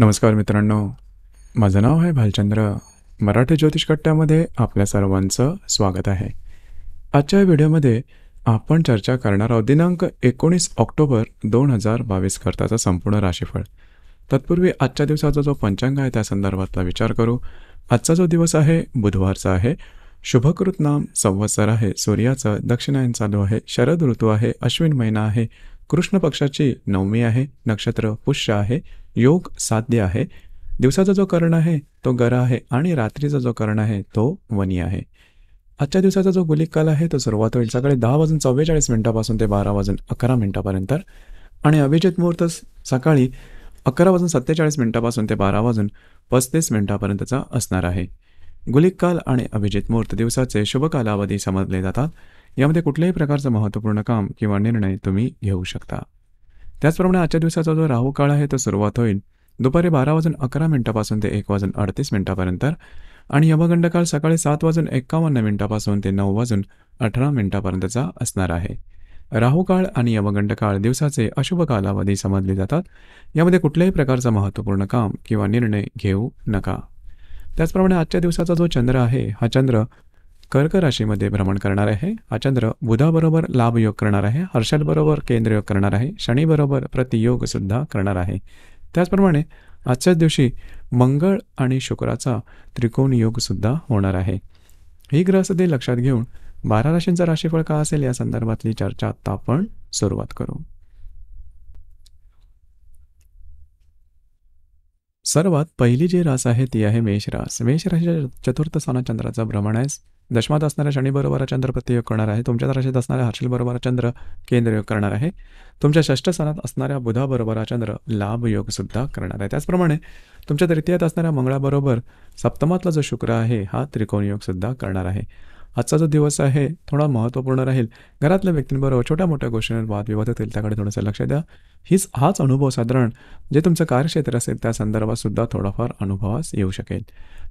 नमस्कार मित्रांनो माझं नाव आहे भालचंद्र मराठी ज्योतिष कट्ट्यामध्ये आपल्या सर्वांचं स्वागत आहे आजच्या व्हिडिओमध्ये आपण चर्चा करणार आहोत दिनांक एकोणीस ऑक्टोबर दोन हजार बावीस करताचा संपूर्ण राशीफळ तत्पूर्वी आजच्या दिवसाचा जो पंचांग आहे त्या संदर्भातला विचार करू आजचा जो दिवस आहे बुधवारचा आहे शुभकृत नाम संवत्सर आहे सूर्याचं दक्षिणायन चालू आहे शरद ऋतू आहे अश्विन महिना आहे कृष्ण पक्षाची नवमी आहे नक्षत्र पुष्य आहे योग साध्य आहे दिवसाचा जो कर्ण आहे तो गर आहे आणि रात्रीचा जो कर्ण आहे तो वनी आहे आजच्या दिवसाचा जो गुलिक काल आहे तो सुरुवात होईल सकाळी दहा वाजून चव्वेचाळीस मिनिटापासून ते बारा वाजून अकरा मिनिटापर्यंत आणि अभिजित मुहूर्त सकाळी अकरा वाजून सत्तेचाळीस मिनिटापासून ते बारा वाजून पस्तीस मिनिटापर्यंतचा असणार आहे गुलिक काल आणि अभिजित मुहूर्त दिवसाचे शुभ कालावधी समजले जातात यामध्ये कुठल्याही प्रकारचं महत्त्वपूर्ण काम किंवा निर्णय तुम्ही घेऊ शकता त्याचप्रमाणे आजच्या दिवसाचा जो राहू काळ आहे तो सुरुवात होईल दुपारी बारा वाजून अकरा मिनिटापासून ते एक वाजून अडतीस मिनिटापर्यंत आणि यमगंड काळ सकाळी सात वाजून एकावन्न मिनिटापासून ते नऊ वाजून अठरा मिनिटापर्यंतचा असणार आहे राहू काळ आणि यमगंड काळ दिवसाचे अशुभ कालावधी समजले जातात यामध्ये कुठल्याही प्रकारचं महत्त्वपूर्ण काम किंवा निर्णय घेऊ नका त्याचप्रमाणे आजच्या दिवसाचा जो चंद्र आहे हा चंद्र कर्क राशीमध्ये भ्रमण करणार आहे हा चंद्र बुधाबरोबर लाभयोग करणार आहे केंद्र केंद्रयोग करणार आहे शनीबरोबर प्रतियोग सुद्धा करणार आहे त्याचप्रमाणे आजच्याच दिवशी मंगळ आणि शुक्राचा त्रिकोण योग सुद्धा होणार आहे ही ग्रहस्थिती लक्षात घेऊन बारा राशींचा राशीफळ का असेल या संदर्भातली चर्चा आता आपण सुरुवात करू सर्वात पहिली जी रास आहे ती आहे मेषरास मेषराशी चतुर्थ स्थानात चंद्राचं भ्रमण आहे दशमात असणाऱ्या शनीबरोबर चंद्र प्रतियोग करणार आहे तुमच्या राशीत असणाऱ्या हर्षलबरोबर चंद्र केंद्रयोग करणार आहे तुमच्या षष्ठ स्थानात असणाऱ्या बुधाबरोबर चंद्र लाभ योग सुद्धा करणार आहे त्याचप्रमाणे तुमच्या तृतीयात असणाऱ्या मंगळाबरोबर सप्तमातला जो शुक्र आहे हा त्रिकोण योग सुद्धा करणार आहे आजचा जो दिवस आहे थोडा महत्त्वपूर्ण राहील घरातल्या व्यक्तींबरोबर छोट्या मोठ्या गोष्टींवर वादविवाद होतील त्याकडे थोडंसं लक्ष द्या हीच हाच अनुभव साधारण जे तुमचं कार्यक्षेत्र असेल त्या संदर्भातसुद्धा थोडाफार अनुभवास येऊ शकेल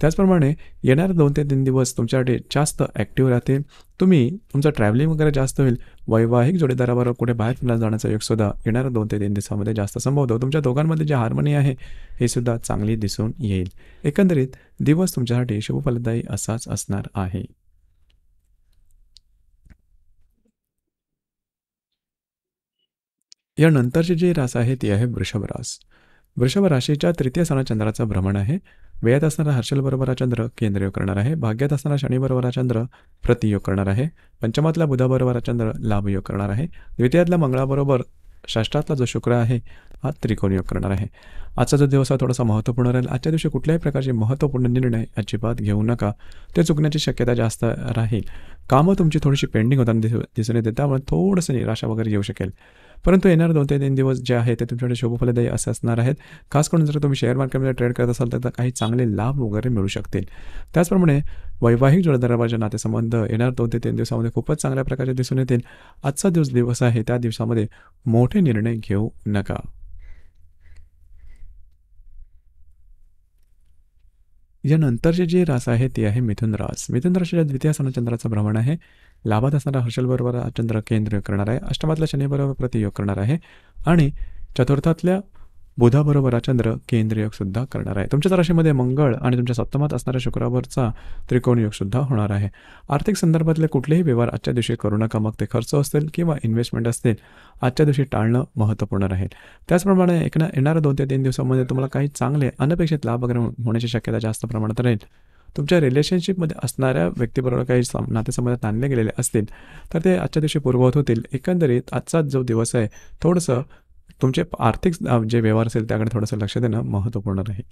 त्याचप्रमाणे येणारे दोन ते तीन दिवस तुमच्यासाठी जास्त ॲक्टिव्ह राहतील तुम्ही तुमचं ट्रॅव्हलिंग वगैरे जास्त होईल वैवाहिक जोडीदाराबरोबर कुठे बाहेर फिरायला जाण्याचा योगसुद्धा येणाऱ्या दोन ते तीन दिवसामध्ये जास्त संभवतो तुमच्या दोघांमध्ये जे हार्मनी आहे हे सुद्धा चांगली दिसून येईल एकंदरीत दिवस तुमच्यासाठी शुभफलदायी असाच असणार आहे यानंतरचे जे रास आहे ती आहे रास वृषभ राशीच्या तृतीय स्थाना चंद्राचा भ्रमण आहे वेळात असणारा बरोबरा चंद्र केंद्रयोग करणार आहे भाग्यात असणारा हा चंद्र प्रतियोग करणार आहे पंचमातला बुधाबरोबरा चंद्र लाभयोग करणार आहे द्वितीयातला मंगळाबरोबर षष्ठातला जो शुक्र आहे हा त्रिकोण योग करणार आहे आजचा जो दिवस हा थोडासा महत्त्वपूर्ण राहील आजच्या दिवशी कुठल्याही प्रकारचे महत्त्वपूर्ण निर्णय अजिबात घेऊ नका ते चुकण्याची शक्यता जास्त राहील कामं तुमची थोडीशी पेंडिंग होताना दिसून येते त्यामुळे थोडंसं निराशा वगैरे येऊ शकेल परंतु येणार दोन ते तीन दिवस जे आहे ते तुमच्याकडे शुभफलदायी असे असणार आहेत खास करून जर तुम्ही शेअर मार्केटमध्ये ट्रेड करत असाल तर काही चांगले लाभ वगैरे मिळू शकतील त्याचप्रमाणे वैवाहिक जोडधराबाच्या नातेसंबंध येणार दोन ते तीन दिवसामध्ये खूपच चांगल्या प्रकारचे दिसून येतील आजचा दिवस दिवस आहे त्या दिवसामध्ये मोठे निर्णय घेऊ नका यानंतरचे जे रास आहे ते आहे मिथुन रास मिथुन राशीच्या द्वितीय स्थान चंद्राचं भ्रमण आहे लाभात असणारा हर्षलबरोबर चंद्र केंद्र करणार आहे अष्टमातल्या शनिबरोबर प्रतियोग करणार आहे आणि चतुर्थातल्या बुधाबरोबर चंद्र केंद्र सुद्धा करणार आहे तुमच्या राशीमध्ये मंगळ आणि तुमच्या सप्तमात असणाऱ्या शुक्रावरचा त्रिकोण सुद्धा होणार आहे आर्थिक संदर्भातले कुठलेही व्यवहार आजच्या दिवशी करू नका मग ते खर्च असतील किंवा इन्व्हेस्टमेंट असतील आजच्या दिवशी टाळणं महत्त्वपूर्ण राहील त्याचप्रमाणे एक येणाऱ्या दोन ते तीन दिवसामध्ये तुम्हाला काही चांगले अनपेक्षित लाभ वगैरे होण्याची शक्यता जास्त प्रमाणात राहील तुमच्या रिलेशनशिपमध्ये असणाऱ्या व्यक्तीबरोबर काही सम नातेसंबंधात ताणले गेलेले असतील तर ते आजच्या दिवशी पूर्ववत होतील एकंदरीत आजचा जो दिवस आहे थोडंसं तुमचे आर्थिक जे व्यवहार असेल त्याकडे थोडंसं लक्ष देणं महत्त्वपूर्ण राहील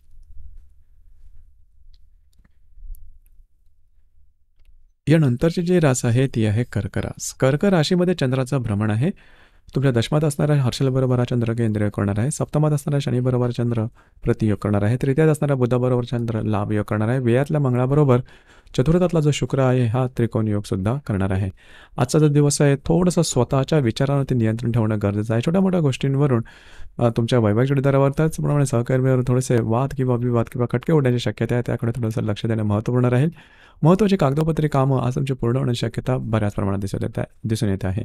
यानंतरचे जी रास आहे ती आहे कर्क रास कर्क राशीमध्ये चंद्राचं भ्रमण आहे तुमच्या दशमात असणारा हर्षलबरोबर हा चंद्र योग करणार आहे सप्तमात असणारा शनीबरोबर चंद्र प्रतियोग करणार आहे तृतीयात असणारा बुद्धाबरोबर चंद्र लाभ योग करणार आहे वेयातल्या मंगळाबरोबर चतुर्थातला जो शुक्र आहे हा त्रिकोण योग सुद्धा करणार आहे आजचा जो दिवस आहे थोडंसं स्वतःच्या विचारावरती नियंत्रण ठेवणं गरजेचं आहे छोट्या मोठ्या गोष्टींवरून तुमच्या वैवाहिक जोडीदारावर त्याचप्रमाणे सहकार्यावर थोडेसे वाद किंवा विवाद किंवा खटके उडण्याची शक्यता आहे त्याकडे थोडंसं लक्ष देणं महत्त्वपूर्ण राहील महत्त्वाची कागदोपत्री कामं आज आमची पूर्ण होण्याची शक्यता बऱ्याच प्रमाणात दिसून येत दिसून येत आहे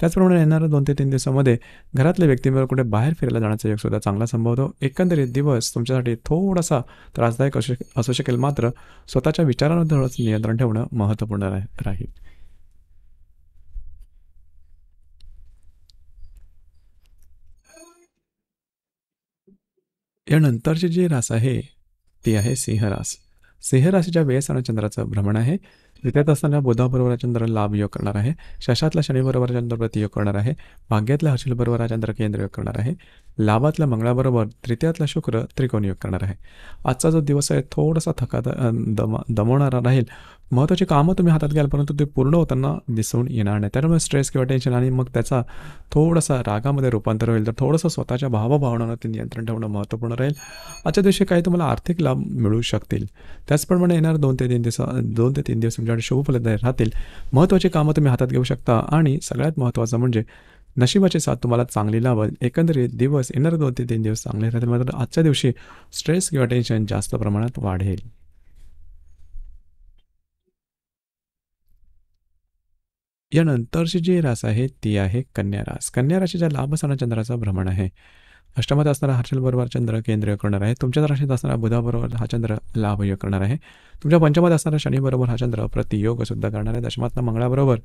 त्याचप्रमाणे येणाऱ्या दोन ते तीन दिवसामध्ये घरातल्या व्यक्तींबरोबर कुठे बाहेर फिरायला जाण्याचा सुद्धा चांगला संभवतो एकंदरीत दिवस तुमच्यासाठी थोडासा त्रासदायक असू असू शकेल मात्र स्वतःच्या विचारांवर नियंत्रण ठेवणं महत्त्वपूर्ण राहील यानंतरची जी रास आहे ती आहे सिंहरास सिंह राशीच्या वेळेस चंद्राचं भ्रमण आहे रित्यात असताना बुधाबरोबर चंद्र लाभ योग करणार आहे शशातला शनीबरोबर चंद्र प्रतियोग करणार आहे भाग्यातला बरोबर चंद्र केंद्र योग करणार आहे लाभातल्या मंगळाबरोबर तृतीयातला शुक्र त्रिकोण योग करणार आहे आजचा जो दिवस आहे थोडासा थका दमा दमवणारा राहील महत्त्वाची कामं तुम्ही हातात घ्याल परंतु ते पूर्ण होताना दिसून येणार नाही त्यामुळे स्ट्रेस किंवा टेन्शन आणि मग त्याचा थोडासा रागामध्ये रूपांतर होईल तर थोडंसं स्वतःच्या ते नियंत्रण ठेवणं महत्त्वपूर्ण राहील आजच्या दिवशी काही तुम्हाला आर्थिक लाभ मिळू शकतील त्याचप्रमाणे येणार दोन ते तीन दिवस दोन ते तीन दिवस तुमच्याकडे म्हणजे राहतील महत्त्वाची कामं तुम्ही हातात घेऊ शकता आणि सगळ्यात महत्त्वाचं म्हणजे नशिबाचे साथ तुम्हाला चांगली लावल एकंदरीत दिवस येणार दोन ते तीन दिवस चांगले राहतील मात्र आजच्या दिवशी स्ट्रेस किंवा टेन्शन जास्त प्रमाणात वाढेल यानंतरची जी रास आहे ती आहे कन्या रास कन्या राशीच्या सणा चंद्राचा भ्रमण आहे अष्टमात असणारा हा बरोबर चंद्र केंद्रीय करणार आहे तुमच्या राशीत असणारा बुधाबरोबर हा चंद्र लाभय करणार आहे तुमच्या पंचमात असणारा शनीबरोबर हा चंद्र प्रतियोग सुद्धा करणार आहे दशमातला मंगळाबरोबर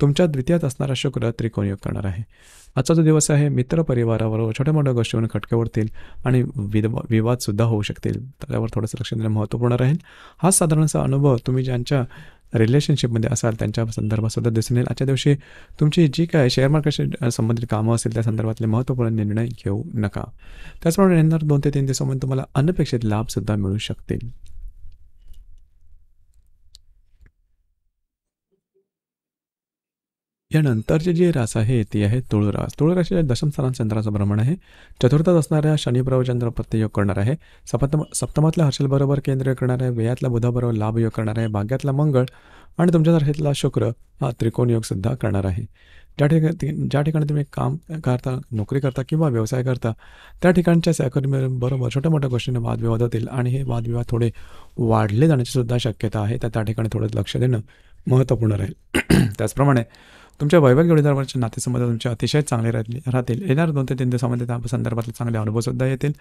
तुमच्या द्वितीयात असणारा शुक्र त्रिकोण योग करणार आहे आजचा जो दिवस आहे मित्र परिवाराबरोबर छोट्या मोठ्या गोष्टीवर खटके उडतील आणि विवाद विवादसुद्धा होऊ शकतील त्याच्यावर थोडंसं लक्ष देणं महत्त्वपूर्ण राहील हा साधारणसा अनुभव तुम्ही ज्यांच्या रिलेशनशिपमध्ये असाल त्यांच्या सुद्धा दिसून येईल आजच्या दिवशी तुमची जी काय शेअर मार्केटशी संबंधित कामं असेल त्या संदर्भातले महत्त्वपूर्ण निर्णय घेऊ नका त्याचप्रमाणे येणार दोन ते तीन दिवसामध्ये तुम्हाला अनपेक्षित लाभसुद्धा मिळू शकतील यानंतरचे जे रास आहे ती आहे तुळरास तुळराशी दशम स्थान चंद्राचं भ्रमण आहे चतुर्थात असणाऱ्या शनिप्रभ चंद्र प्रत्ययोग करणार आहे सप्तम सप्तमातल्या हर्षलबरोबर केंद्रीय करणार आहे व्ययातला बुधाबरोबर लाभ योग करणार आहे भाग्यातला मंगळ आणि तुमच्या तारखेतला शुक्र हा त्रिकोण योग सुद्धा करणार आहे ज्या ठिकाणी ज्या ठिकाणी तुम्ही काम करता नोकरी करता किंवा व्यवसाय करता त्या ठिकाणच्या बरोबर छोट्या मोठ्या गोष्टींना वादविवाद होतील आणि हे वादविवाद थोडे वाढले जाण्याची सुद्धा शक्यता आहे तर त्या ठिकाणी थोडं लक्ष देणं महत्त्वपूर्ण राहील त्याचप्रमाणे तुमच्या वैवाहिक जोडीदारावरचे नातेसंबंध तुमचे अतिशय चांगले राहतील राहतील येणार दोन ते तीन दिवसामध्ये त्या संदर्भातले चांगले अनुभवसुद्धा येतील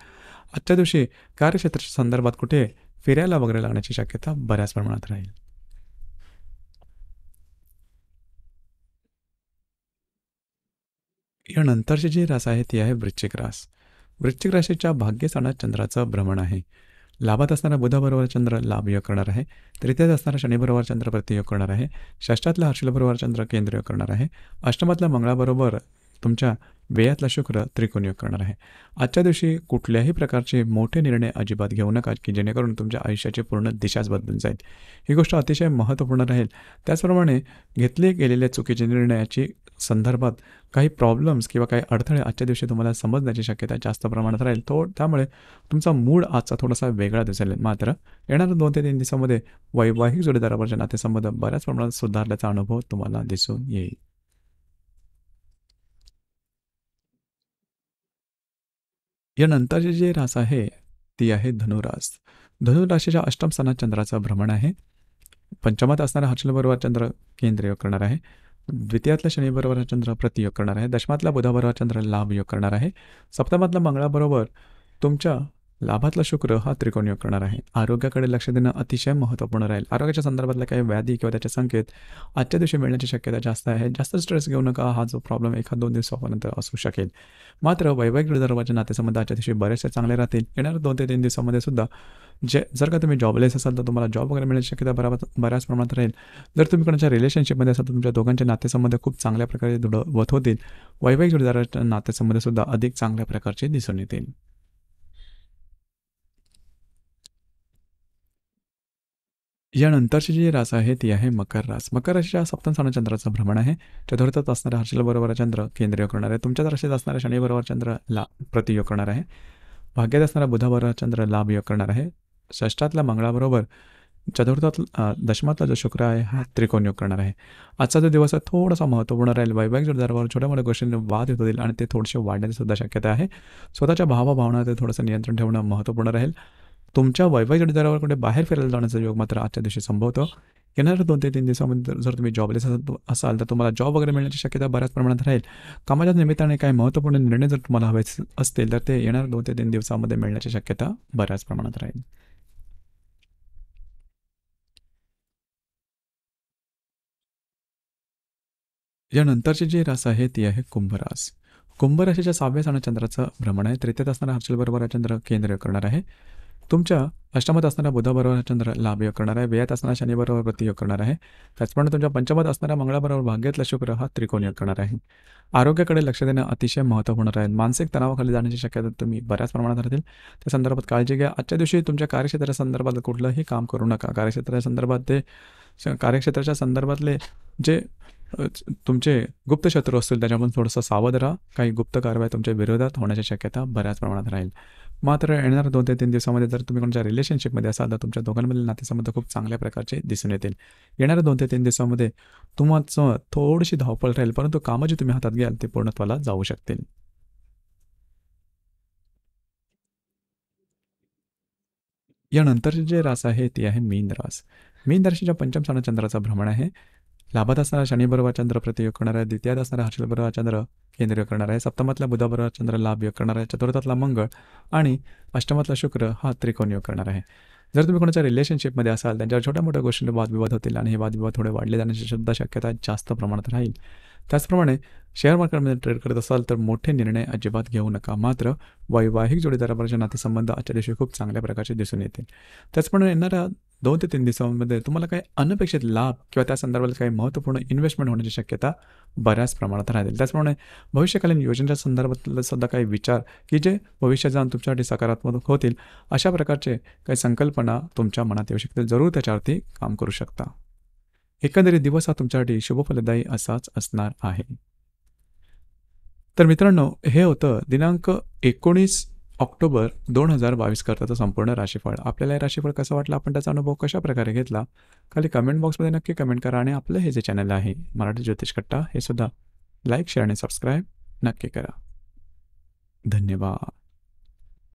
आजच्या दिवशी कार्यक्षेत्राच्या संदर्भात कुठे फिरायला वगैरे लागण्याची शक्यता बऱ्याच प्रमाणात राहील यानंतरची जी रास आहे ती आहे वृश्चिक रास वृश्चिक राशीच्या भाग्यस्थानात चंद्राचं भ्रमण आहे लाभात असताना बुधाबरोबर चंद्र योग करणार आहे तृतीयात असताना शनिबरोबर चंद्र प्रतियोग करणार आहे षष्ठातला हर्षलबरोबर चंद्र केंद्रयोग करणार आहे अष्टमातला मंगळाबरोबर तुमच्या वेयातला शुक्र त्रिकोण योग करणार आहे आजच्या दिवशी कुठल्याही प्रकारचे मोठे निर्णय अजिबात घेऊ नका की जेणेकरून तुमच्या आयुष्याची पूर्ण दिशाच बदलून जाईल ही गोष्ट अतिशय महत्त्वपूर्ण राहील त्याचप्रमाणे घेतले गेलेल्या चुकीच्या निर्णयाची संदर्भात काही प्रॉब्लेम्स किंवा काही अडथळे आजच्या दिवशी तुम्हाला समजण्याची शक्यता जास्त प्रमाणात राहील तो त्यामुळे तुमचा मूड आजचा थोडासा वेगळा दिसेल मात्र येणाऱ्या दोन ते तीन दिवसामध्ये वैवाहिक जोडीदारावरच्या नातेसंबंध बऱ्याच प्रमाणात सुधारल्याचा अनुभव तुम्हाला दिसून येईल नंतरची जी रास आहे ती आहे धनुरास धनुराशीच्या अष्टम स्थानात चंद्राचं भ्रमण आहे पंचमात असणारा बरोबर चंद्र केंद्रीय करणार आहे द्वितीयातला शनिबरोबर हा चंद्र प्रतियोग करणार आहे दशमातला बुधाबरोबर हा चंद्र लाभ योग करणार आहे सप्तमातला मंगळाबरोबर तुमच्या लाभातला शुक्र हा त्रिकोण योग करणार आहे आरोग्याकडे लक्ष देणं अतिशय महत्त्वपूर्ण राहील आरोग्याच्या संदर्भातल्या काही व्याधी किंवा त्याचे संकेत आजच्या दिवशी मिळण्याची शक्यता जास्त आहे जास्त स्ट्रेस घेऊ नका हा जो प्रॉब्लेम एखाद दोन दिवसापर्यंत असू शकेल मात्र वैवाहिक दरवाजे नातेसंबंध आजच्या दिवशी बरेचसे चांगले राहतील येणाऱ्या दोन ते तीन दिवसामध्ये सुद्धा जे जर का तुम्ही जॉबलेस असाल तर तुम्हाला जॉब वगैरे मिळण्याची शक्यता बरा बऱ्याच प्रमाणात राहील जर तुम्ही कोणाच्या रिलेशनशिपमध्ये असाल तर तुमच्या दोघांचे नातेसंबंध खूप चांगल्या प्रकारे दृढवत होतील वैवाहिक जोडीदाराच्या सुद्धा अधिक चांगल्या प्रकारचे दिसून येतील यानंतरची जी रास आहे ती आहे मकर रास मकर राशीच्या सप्तम स्थान चंद्राचं भ्रमण आहे चतुर्थात असणाऱ्या हर्षल बरोबर चंद्र केंद्रीय करणार आहे तुमच्याच राशीत असणाऱ्या शनी बरोबर चंद्र ला प्रतियोग करणार आहे भाग्यात असणारा बुधाबरोबर चंद्र लाभ योग करणार आहे षष्ठातल्या मंगळाबरोबर चतुर्थात दशमातला जो शुक्र आहे हा त्रिकोण योग करणार आहे आजचा जो दिवस आहे थोडासा महत्त्वपूर्ण राहील वैवाहिक जोडदारावर छोट्या मोठ्या गोष्टींना वाद येत होतील आणि ते थोडेसे वाढण्याची सुद्धा शक्यता आहे स्वतःच्या भावाभावना ते थोडंसं नियंत्रण ठेवणं महत्त्वपूर्ण राहील तुमच्या वैवाहिक जोडीदारावर कुठे बाहेर फिरायला जाण्याचा योग मात्र आजच्या दिवशी संभवतो येणाऱ्या दोन ते तीन दिवसामध्ये जर तुम्ही जॉबलेस असाल तर तुम्हाला जॉब वगैरे मिळण्याची शक्यता बऱ्याच प्रमाणात राहील कामाच्या निमित्ताने काही महत्त्वपूर्ण निर्णय जर तुम्हाला हवे असतील तर ते येणाऱ्या दोन ते तीन दिवसामध्ये मिळण्याची शक्यता बऱ्याच प्रमाणात राहील यानंतरचे जे रास आहे ती आहे कुंभरास कुंभराशीच्या सहाव्या स्थानात चंद्राचं भ्रमण आहे तृतीयत असणारा हर्षलबरोबर हा चंद्र केंद्र करणार आहे तुमच्या अष्टमात असणारा बुधाबरोबर हा चंद्र योग करणार आहे वेयात असणारा शनिबरोबर प्रतियोग करणार आहे त्याचप्रमाणे तुमच्या पंचमात असणारा मंगळाबरोबर भाग्यातला शुक्र हा त्रिकोण योग करणार आहे आरोग्याकडे लक्ष देणं अतिशय महत्त्वपूर्ण आहे मानसिक तणावाखाली जाण्याची शक्यता तुम्ही बऱ्याच प्रमाणात राहतील त्या संदर्भात काळजी घ्या आजच्या दिवशी तुमच्या कार्यक्षेत्रासंदर्भात कुठलंही काम करू नका कार्यक्षेत्रासंदर्भात ते कार्यक्षेत्राच्या संदर्भातले जे तुमचे गुप्त शत्रू असतील त्याच्यामधून थोडंसं सावध राहा काही गुप्त कारवाई तुमच्या विरोधात होण्याची शक्यता बऱ्याच प्रमाणात राहील मात्र येणाऱ्या दोन ते तीन दिवसामध्ये जर तुम्ही कोणत्या रिलेशनशिपमध्ये असाल तर तुमच्या दोघांमधील नातेसंबंध खूप चांगल्या प्रकारचे दिसून येतील येणाऱ्या दोन ते तीन दिवसामध्ये तुम्हाला थोडीशी धावपळ राहील परंतु कामं जी तुम्ही हातात घ्याल ते पूर्णत्वाला जाऊ शकतील यानंतरची जे रास आहे ती आहे मीन रास मीन राशीच्या पंचम स्थाना चंद्राचा भ्रमण आहे लाभात असणारा शनिबरोबर चंद्र प्रतियोग करणार आहे द्वितीयात असणारा हर्षलबरोबर चंद्र केंद्रीय करणार आहे सप्तमातला बुधाबरोबर चंद्र लाभ योग करणार आहे चतुर्थातला मंगळ आणि अष्टमातला शुक्र हा त्रिकोण योग करणार आहे जर तुम्ही कोणाच्या रिलेशनशिपमध्ये असाल त्यांच्यावर छोट्या मोठ्या गोष्टींवर वादविवाद होतील आणि हे वादविवाद थोडे वाढले जाण्याची सुद्धा शक्यता जास्त प्रमाणात राहील त्याचप्रमाणे शेअर मार्केटमध्ये ट्रेड करत असाल तर मोठे निर्णय अजिबात घेऊ नका मात्र वैवाहिक जोडीदाराबरोबरचे नातेसंबंध आजच्या दिवशी खूप चांगल्या प्रकारचे दिसून येतील त्याचप्रमाणे येणाऱ्या दोन ते तीन दिवसांमध्ये तुम्हाला काही अनपेक्षित लाभ किंवा त्या संदर्भात काही महत्त्वपूर्ण इन्व्हेस्टमेंट होण्याची शक्यता बऱ्याच प्रमाणात राहतील त्याचप्रमाणे भविष्यकालीन योजनेच्या संदर्भातले सुद्धा काही विचार की जे भविष्यात जाऊन तुमच्यासाठी सकारात्मक होतील अशा प्रकारचे काही संकल्पना तुमच्या मनात येऊ शकतील जरूर त्याच्यावरती काम करू शकता एकंदरीत दिवस हा तुमच्यासाठी शुभफलदायी असाच असणार आहे तर मित्रांनो हे होतं दिनांक एकोणीस ऑक्टोबर दोन हजार बावीस करताचं संपूर्ण राशीफळ आपल्याला हे राशीफळ कसं वाटलं आपण त्याचा अनुभव कशा प्रकारे घेतला खाली कमेंट बॉक्समध्ये नक्की कमेंट करा आणि आपलं हे जे चॅनल आहे मराठी ज्योतिष कट्टा हे सुद्धा लाईक शेअर आणि सबस्क्राईब नक्की करा धन्यवाद